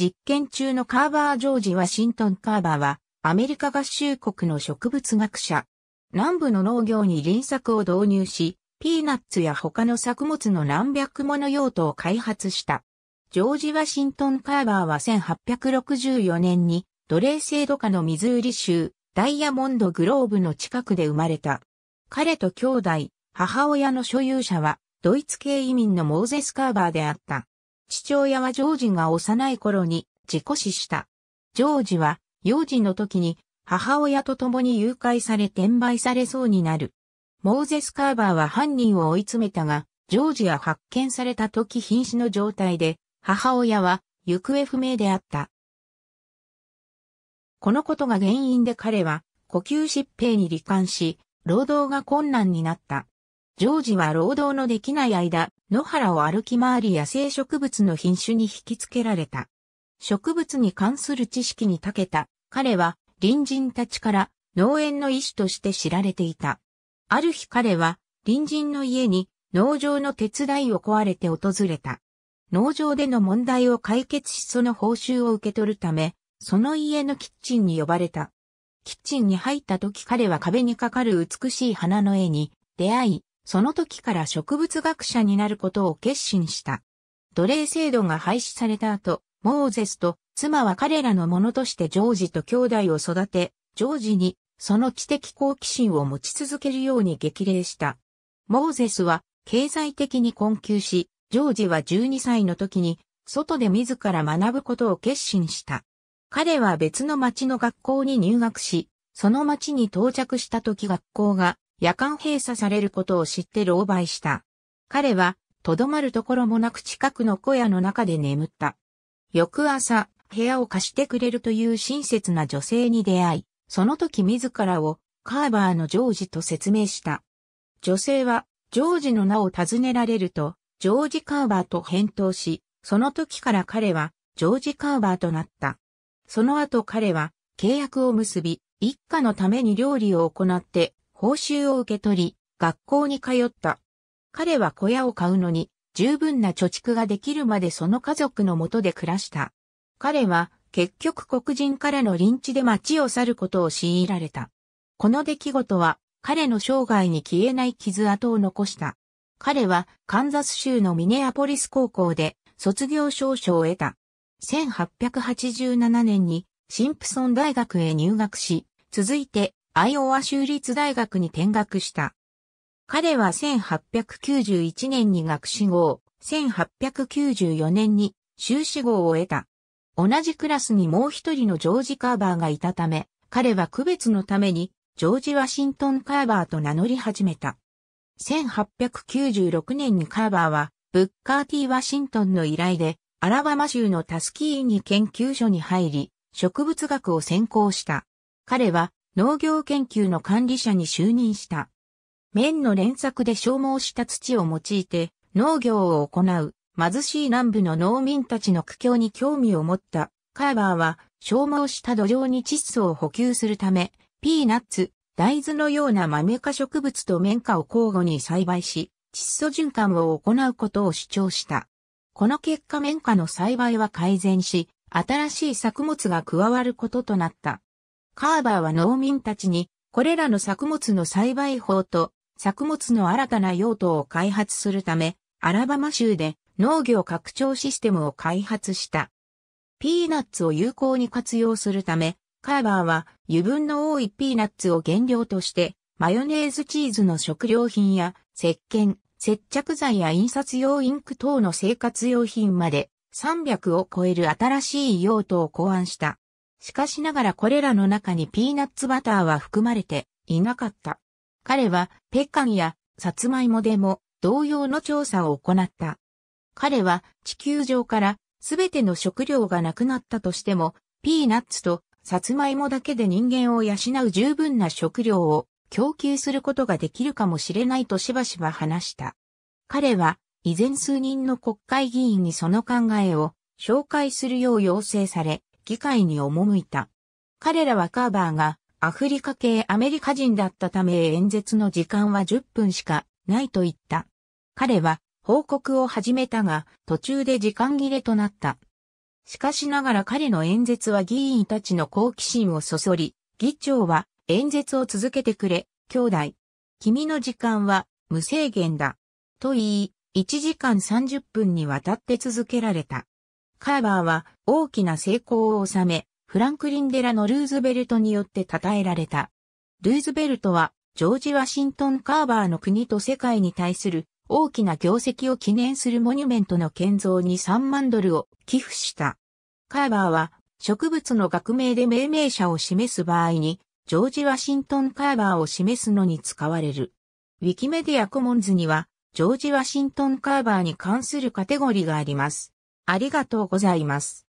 実験中のカーバー・ジョージ・ワシントン・カーバーは、アメリカ合衆国の植物学者。南部の農業に輪作を導入し、ピーナッツや他の作物の何百もの用途を開発した。ジョージ・ワシントン・カーバーは1864年に奴隷制度下のミズーリ州ダイヤモンドグローブの近くで生まれた。彼と兄弟、母親の所有者はドイツ系移民のモーゼス・カーバーであった。父親はジョージが幼い頃に事故死した。ジョージは幼児の時に母親と共に誘拐され転売されそうになる。モーゼス・カーバーは犯人を追い詰めたが、ジョージは発見された時瀕死の状態で、母親は行方不明であった。このことが原因で彼は呼吸疾病に罹患し、労働が困難になった。ジョージは労働のできない間、野原を歩き回り野生植物の品種に引き付けられた。植物に関する知識に長けた、彼は隣人たちから農園の医師として知られていた。ある日彼は隣人の家に農場の手伝いを壊れて訪れた。農場での問題を解決しその報酬を受け取るため、その家のキッチンに呼ばれた。キッチンに入った時彼は壁にかかる美しい花の絵に出会い、その時から植物学者になることを決心した。奴隷制度が廃止された後、モーゼスと妻は彼らのものとしてジョージと兄弟を育て、ジョージにその知的好奇心を持ち続けるように激励した。モーゼスは経済的に困窮し、ジョージは12歳の時に外で自ら学ぶことを決心した。彼は別の町の学校に入学し、その町に到着した時学校が夜間閉鎖されることを知って狼狽した。彼は、とどまるところもなく近くの小屋の中で眠った。翌朝、部屋を貸してくれるという親切な女性に出会い、その時自らをカーバーのジョージと説明した。女性は、ジョージの名を尋ねられると、ジョージ・カーバーと返答し、その時から彼は、ジョージ・カーバーとなった。その後彼は、契約を結び、一家のために料理を行って、報酬を受け取り、学校に通った。彼は小屋を買うのに、十分な貯蓄ができるまでその家族のもとで暮らした。彼は、結局黒人からの臨地で町を去ることを強いられた。この出来事は、彼の生涯に消えない傷跡を残した。彼は、カンザス州のミネアポリス高校で、卒業証書を得た。1887年に、シンプソン大学へ入学し、続いて、アイオワ州立大学に転学した。彼は1891年に学士号、1894年に修士号を得た。同じクラスにもう一人のジョージ・カーバーがいたため、彼は区別のためにジョージ・ワシントン・カーバーと名乗り始めた。1896年にカーバーは、ブッカー・ティ・ワシントンの依頼で、アラバマ州のタスキーに研究所に入り、植物学を専攻した。彼は農業研究の管理者に就任した。綿の連作で消耗した土を用いて農業を行う貧しい南部の農民たちの苦境に興味を持ったカーバーは消耗した土壌に窒素を補給するためピーナッツ、大豆のような豆科植物と綿花を交互に栽培し窒素循環を行うことを主張した。この結果綿花の栽培は改善し新しい作物が加わることとなった。カーバーは農民たちに、これらの作物の栽培法と作物の新たな用途を開発するため、アラバマ州で農業拡張システムを開発した。ピーナッツを有効に活用するため、カーバーは油分の多いピーナッツを原料として、マヨネーズチーズの食料品や石鹸、接着剤や印刷用インク等の生活用品まで300を超える新しい用途を考案した。しかしながらこれらの中にピーナッツバターは含まれていなかった。彼はペッカンやサツマイモでも同様の調査を行った。彼は地球上からすべての食料がなくなったとしても、ピーナッツとサツマイモだけで人間を養う十分な食料を供給することができるかもしれないとしばしば話した。彼は依然数人の国会議員にその考えを紹介するよう要請され、議会に赴いた。彼らはカーバーがアフリカ系アメリカ人だったため演説の時間は10分しかないと言った。彼は報告を始めたが途中で時間切れとなった。しかしながら彼の演説は議員たちの好奇心をそそり、議長は演説を続けてくれ、兄弟。君の時間は無制限だ。と言い、1時間30分にわたって続けられた。カーバーは大きな成功を収め、フランクリン・デラのルーズベルトによって称えられた。ルーズベルトは、ジョージ・ワシントン・カーバーの国と世界に対する大きな業績を記念するモニュメントの建造に3万ドルを寄付した。カーバーは、植物の学名で命名者を示す場合に、ジョージ・ワシントン・カーバーを示すのに使われる。ウィキメディアコモンズには、ジョージ・ワシントン・カーバーに関するカテゴリーがあります。ありがとうございます。